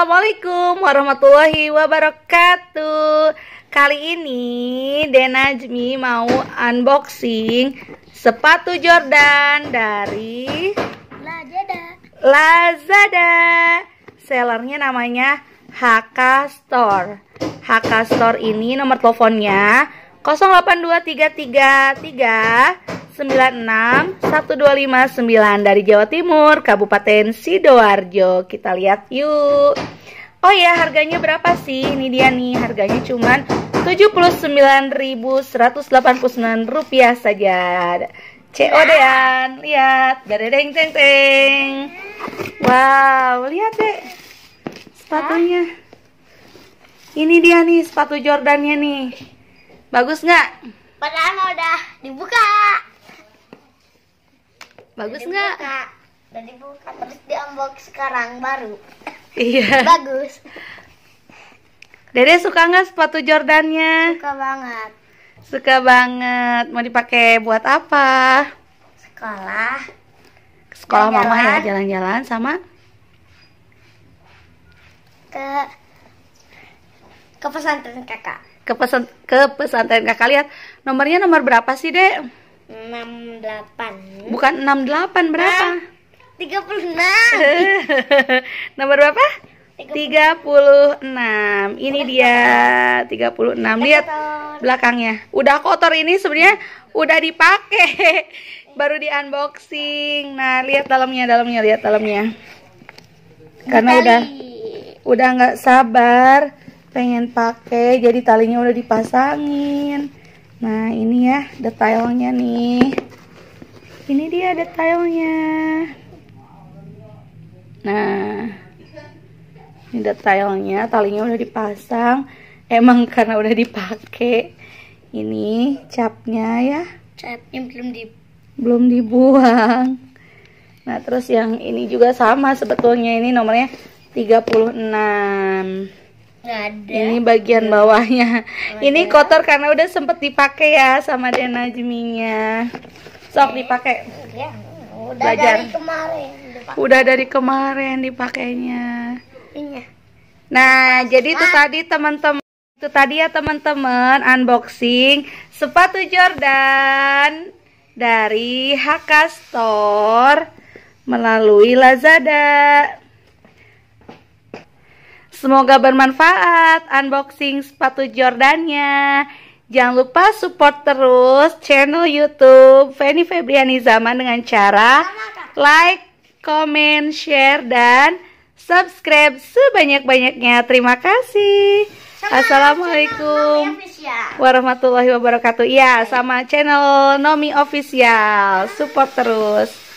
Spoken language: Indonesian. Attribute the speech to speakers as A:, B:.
A: Assalamualaikum warahmatullahi wabarakatuh Kali ini Denajmi mau unboxing sepatu Jordan dari Lazada Lazada Sellernya namanya HK Store HK Store ini nomor teleponnya 082333 9612559 dari Jawa Timur, Kabupaten Sidoarjo. Kita lihat yuk. Oh ya, harganya berapa sih? Ini dia nih, harganya cuman Rp79.189 saja. COD-an, lihat. Dadeng teng teng. Wow, lihat deh. Sepatunya. Ini dia nih sepatu Jordannya nih. Bagus nggak? Padahal udah dibuka bagus nggak udah dibuka terus di unbox sekarang baru iya bagus Dede suka nggak sepatu Jordannya? Suka banget. Suka banget. Mau dipakai buat apa? Sekolah. Sekolah jalan mama ya jalan-jalan sama? Ke ke pesantren kakak. Ke pesan ke pesantren kakak lihat nomornya nomor berapa sih dek? 68 Bukan 68 berapa? puluh 36 Nomor berapa? 36. enam Ini dia 36. Lihat belakangnya. Udah kotor ini sebenarnya udah dipakai. Baru di unboxing. Nah, lihat dalamnya, dalamnya, lihat dalamnya. Karena udah udah nggak sabar pengen pakai, jadi talinya udah dipasangin. Nah, ini ya detailnya nih. Ini dia detailnya. Nah, ini detailnya, talinya udah dipasang. Emang karena udah dipakai. Ini capnya ya. Capnya belum di belum dibuang. Nah, terus yang ini juga sama sebetulnya ini nomornya 36 ada. Ini bagian bawahnya. Gak Ini kotor karena udah sempet dipakai ya sama Dena Jiminya. Sok iya. dipakai. Ya, udah Belajar. dari kemarin. Dipakai. Udah dari kemarin dipakainya. Iya. Nah, jadi itu ah. tadi teman-teman itu tadi ya teman-teman unboxing sepatu Jordan dari Hakastor melalui Lazada. Semoga bermanfaat unboxing sepatu Jordannya. Jangan lupa support terus channel YouTube Feni Febriani Zaman dengan cara like, comment, share, dan subscribe sebanyak-banyaknya. Terima kasih. Assalamualaikum warahmatullahi wabarakatuh. Ya, sama channel Nomi Official. Support terus.